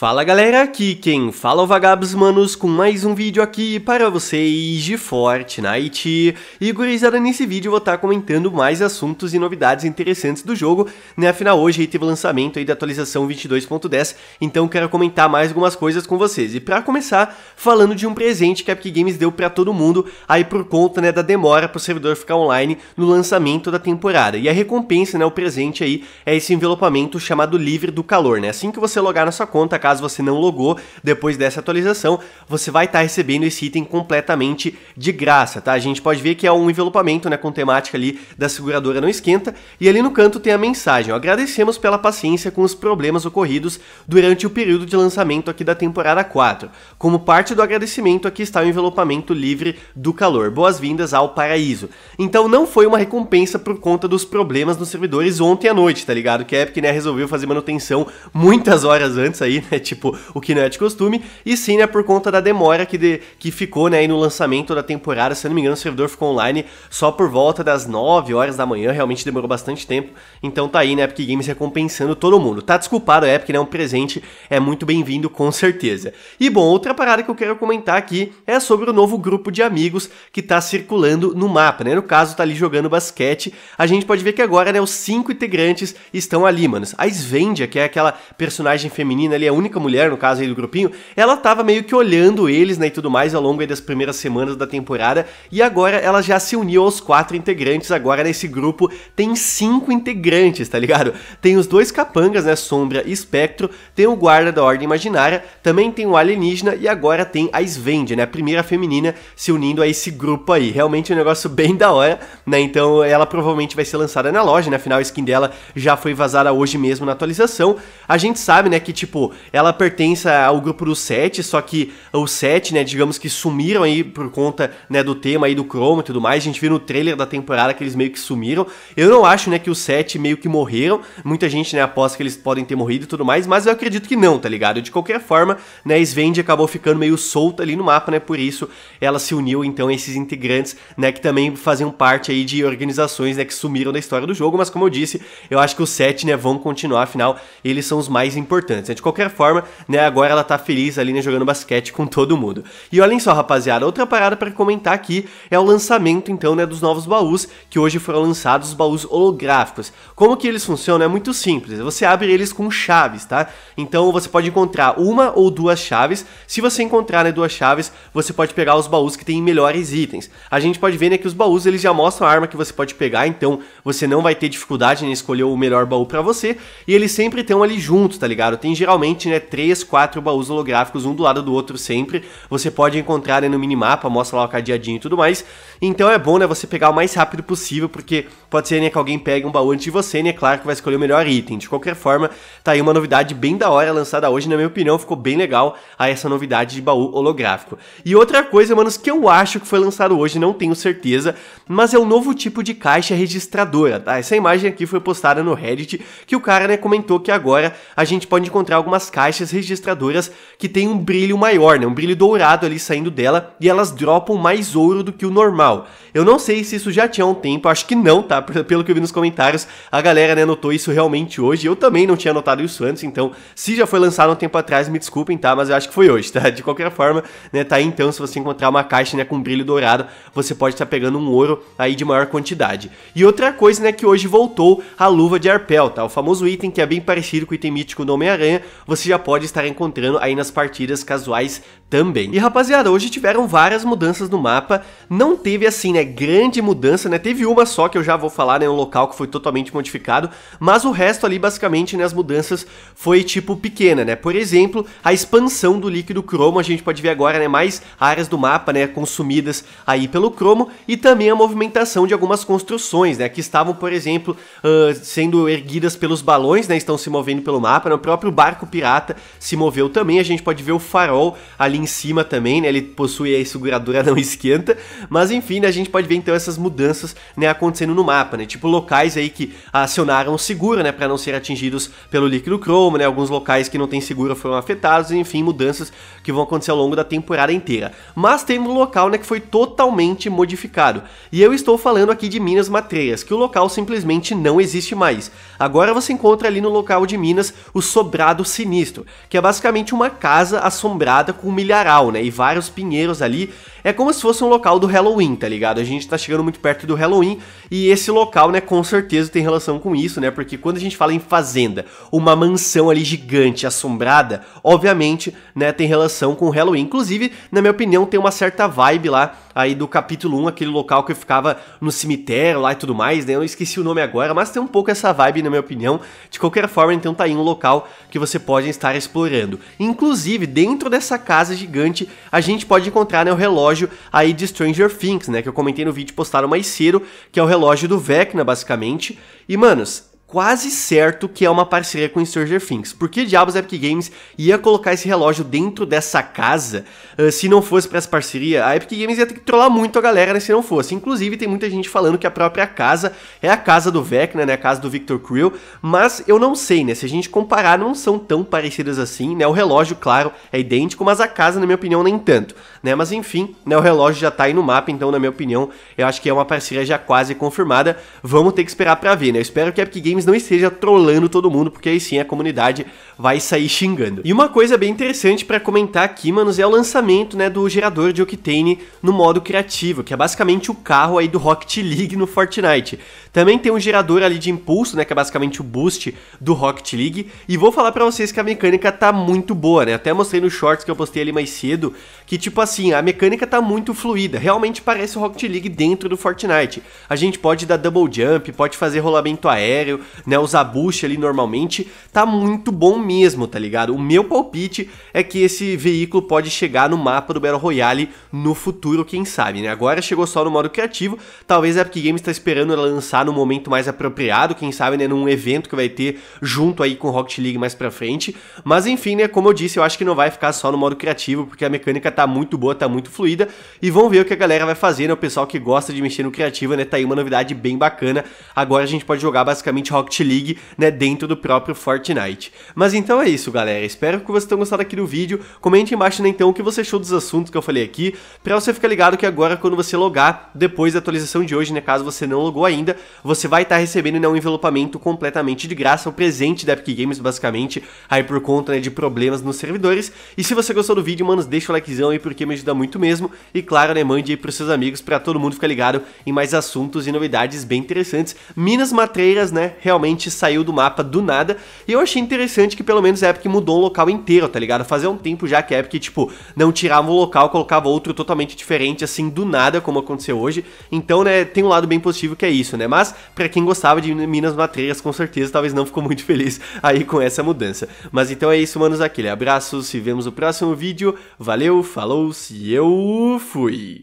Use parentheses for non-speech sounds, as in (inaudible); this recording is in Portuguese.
Fala galera, aqui quem fala é o Vagabos Manos com mais um vídeo aqui para vocês de Fortnite. E gurizada, nesse vídeo eu vou estar comentando mais assuntos e novidades interessantes do jogo, né? Afinal, hoje aí teve o lançamento aí da atualização 22.10, então quero comentar mais algumas coisas com vocês. E para começar, falando de um presente que a Epic Games deu para todo mundo, aí por conta, né, da demora para o servidor ficar online no lançamento da temporada. E a recompensa, né, o presente aí é esse envelopamento chamado Livre do Calor, né? Assim que você logar na sua conta, caso você não logou depois dessa atualização, você vai estar tá recebendo esse item completamente de graça, tá? A gente pode ver que é um envelopamento, né, com temática ali da seguradora não esquenta, e ali no canto tem a mensagem, agradecemos pela paciência com os problemas ocorridos durante o período de lançamento aqui da temporada 4. Como parte do agradecimento, aqui está o envelopamento livre do calor. Boas-vindas ao paraíso. Então não foi uma recompensa por conta dos problemas nos servidores ontem à noite, tá ligado? Que a Epic, né, resolveu fazer manutenção muitas horas antes aí, né, tipo, o que não é de costume, e sim, né, por conta da demora que, de, que ficou, né, aí no lançamento da temporada, se eu não me engano, o servidor ficou online só por volta das 9 horas da manhã, realmente demorou bastante tempo, então tá aí, né, Epic Games recompensando todo mundo. Tá desculpado a Epic, né, um presente é muito bem-vindo, com certeza. E bom, outra parada que eu quero comentar aqui é sobre o novo grupo de amigos que tá circulando no mapa, né, no caso tá ali jogando basquete, a gente pode ver que agora, né, os cinco integrantes estão ali, manos. A Svendia, que é aquela personagem feminina ali, é a única única mulher, no caso aí do grupinho, ela tava meio que olhando eles, né, e tudo mais ao longo das primeiras semanas da temporada, e agora ela já se uniu aos quatro integrantes, agora nesse grupo tem cinco integrantes, tá ligado? Tem os dois capangas, né, Sombra e Espectro, tem o guarda da Ordem Imaginária, também tem o alienígena e agora tem a Svend, né, a primeira feminina se unindo a esse grupo aí. Realmente um negócio (laughs) bem da hora, né, então ela provavelmente vai ser lançada na loja, né, afinal a skin dela já foi vazada hoje mesmo na atualização. A gente sabe, né, que tipo, ela ela pertence ao grupo dos sete, só que os sete, né, digamos que sumiram aí por conta, né, do tema aí do Chroma e tudo mais. A gente viu no trailer da temporada que eles meio que sumiram. Eu não acho, né, que os sete meio que morreram. Muita gente, né, aposta que eles podem ter morrido e tudo mais, mas eu acredito que não, tá ligado? De qualquer forma, né, Svendy acabou ficando meio solta ali no mapa, né, por isso ela se uniu, então, a esses integrantes, né, que também faziam parte aí de organizações, né, que sumiram da história do jogo, mas como eu disse, eu acho que os sete, né, vão continuar, afinal, eles são os mais importantes. Né? De qualquer forma, forma, né? Agora ela tá feliz ali, né, jogando basquete com todo mundo. E olhem só, rapaziada, outra parada para comentar aqui é o lançamento então, né, dos novos baús, que hoje foram lançados os baús holográficos. Como que eles funcionam? É muito simples. Você abre eles com chaves, tá? Então você pode encontrar uma ou duas chaves. Se você encontrar né, duas chaves, você pode pegar os baús que têm melhores itens. A gente pode ver né, que os baús eles já mostram a arma que você pode pegar, então você não vai ter dificuldade em escolher o melhor baú para você. E eles sempre estão ali juntos, tá ligado? Tem geralmente né, três, quatro baús holográficos, um do lado do outro sempre. Você pode encontrar né, no minimapa, mostra lá o cadeadinho e tudo mais. Então é bom, né, você pegar o mais rápido possível, porque pode ser, né, que alguém pegue um baú antes de você, né, claro que vai escolher o melhor item. De qualquer forma, tá aí uma novidade bem da hora lançada hoje, na minha opinião, ficou bem legal a essa novidade de baú holográfico. E outra coisa, manos, que eu acho que foi lançado hoje, não tenho certeza, mas é um novo tipo de caixa registradora, tá? Essa imagem aqui foi postada no Reddit, que o cara, né, comentou que agora a gente pode encontrar algumas caixas caixas registradoras que tem um brilho maior, né? Um brilho dourado ali saindo dela e elas dropam mais ouro do que o normal. Eu não sei se isso já tinha um tempo, acho que não, tá? Pelo que eu vi nos comentários, a galera né, notou isso realmente hoje. Eu também não tinha notado isso antes, então se já foi lançado um tempo atrás, me desculpem, tá? Mas eu acho que foi hoje, tá? De qualquer forma, né? Tá aí então, se você encontrar uma caixa né, com brilho dourado, você pode estar tá pegando um ouro aí de maior quantidade. E outra coisa, né, que hoje voltou a luva de arpel, tá? O famoso item que é bem parecido com o item mítico do Homem-Aranha. Você já pode estar encontrando aí nas partidas casuais também. E rapaziada, hoje tiveram várias mudanças no mapa, não teve assim, né, grande mudança, né, teve uma só que eu já vou falar, né, um local que foi totalmente modificado, mas o resto ali, basicamente, né, as mudanças foi, tipo, pequena, né, por exemplo, a expansão do líquido cromo, a gente pode ver agora, né, mais áreas do mapa, né, consumidas aí pelo cromo, e também a movimentação de algumas construções, né, que estavam, por exemplo, uh, sendo erguidas pelos balões, né, estão se movendo pelo mapa, né, o próprio barco pirata se moveu também, a gente pode ver o farol ali em cima também, né? Ele possui aí seguradora (laughs) não esquenta. Mas enfim, né, a gente pode ver então essas mudanças né, acontecendo no mapa, né? Tipo locais aí que acionaram o seguro, né? Para não ser atingidos pelo líquido chrome né? Alguns locais que não tem seguro foram afetados, enfim, mudanças que vão acontecer ao longo da temporada inteira. Mas tem um local, né? Que foi totalmente modificado. E eu estou falando aqui de Minas Matreias, que o local simplesmente não existe mais. Agora você encontra ali no local de Minas o Sobrado Sinistro, que é basicamente uma casa assombrada com milhares milharal, né? E vários pinheiros ali. É como se fosse um local do Halloween, tá ligado? A gente tá chegando muito perto do Halloween e esse local, né, com certeza tem relação com isso, né? Porque quando a gente fala em fazenda, uma mansão ali gigante, assombrada, obviamente, né, tem relação com o Halloween. Inclusive, na minha opinião, tem uma certa vibe lá aí do capítulo 1, aquele local que eu ficava no cemitério lá e tudo mais, né? Eu esqueci o nome agora, mas tem um pouco essa vibe, na minha opinião. De qualquer forma, então tá aí um local que você pode estar explorando. Inclusive, dentro dessa casa gigante, a gente pode encontrar né, o relógio aí de Stranger Things, né? Que eu comentei no vídeo postado mais cedo, que é o relógio do Vecna, basicamente. E, manos, quase certo que é uma parceria com Stranger Things. Por que diabos a Epic Games ia colocar esse relógio dentro dessa casa uh, se não fosse para essa parceria? A Epic Games ia ter que trollar muito a galera né, se não fosse. Inclusive, tem muita gente falando que a própria casa é a casa do Vecna, né? A casa do Victor Creel. Mas eu não sei, né? Se a gente comparar, não são tão parecidas assim, né? O relógio, claro, é idêntico, mas a casa, na minha opinião, nem tanto. Né? Mas enfim, né? o relógio já tá aí no mapa, então, na minha opinião, eu acho que é uma parceria já quase confirmada. Vamos ter que esperar para ver, né? Eu espero que a Epic Games games não esteja trollando todo mundo, porque aí sim a comunidade vai sair xingando. E uma coisa bem interessante para comentar aqui, manos, é o lançamento, né, do gerador de Octane no modo criativo, que é basicamente o carro aí do Rocket League no Fortnite. Também tem um gerador ali de impulso, né, que é basicamente o boost do Rocket League, e vou falar para vocês que a mecânica tá muito boa, né? Até mostrei nos shorts que eu postei ali mais cedo, que tipo assim, a mecânica tá muito fluida, realmente parece o Rocket League dentro do Fortnite. A gente pode dar double jump, pode fazer rolamento aéreo, né? O ali normalmente tá muito bom mesmo, tá ligado? O meu palpite é que esse veículo pode chegar no mapa do Battle Royale no futuro, quem sabe, né? Agora chegou só no modo criativo, talvez a Epic Games tá esperando lançar no momento mais apropriado, quem sabe, né? Num evento que vai ter junto aí com o Rocket League mais pra frente. Mas enfim, né? Como eu disse, eu acho que não vai ficar só no modo criativo, porque a mecânica tá muito boa, tá muito fluida. E vamos ver o que a galera vai fazer, né? O pessoal que gosta de mexer no criativo, né? Tá aí uma novidade bem bacana. Agora a gente pode jogar basicamente Rocket League, né, dentro do próprio Fortnite. Mas então é isso, galera. Espero que vocês tenham gostado aqui do vídeo. Comente embaixo, né, então, o que você achou dos assuntos que eu falei aqui, pra você ficar ligado que agora, quando você logar, depois da atualização de hoje, né, caso você não logou ainda, você vai estar tá recebendo, né, um envelopamento completamente de graça, o um presente da Epic Games, basicamente, aí por conta, né, de problemas nos servidores. E se você gostou do vídeo, manos, deixa o likezão aí, porque me ajuda muito mesmo. E claro, né, mande aí pros seus amigos, pra todo mundo ficar ligado em mais assuntos e novidades bem interessantes. Minas Matreiras, né, realmente saiu do mapa do nada. E eu achei interessante que pelo menos a Epic mudou um local inteiro, tá ligado? Fazia um tempo já que a Epic, tipo, não tirava um local, colocava outro totalmente diferente, assim, do nada, como aconteceu hoje. Então, né, tem um lado bem positivo que é isso, né? Mas, para quem gostava de Minas Matreiras, com certeza, talvez não ficou muito (laughs) feliz aí com essa mudança. Mas então é isso, manos, aquele abraço, se vemos no próximo vídeo. Valeu, falou, se eu fui!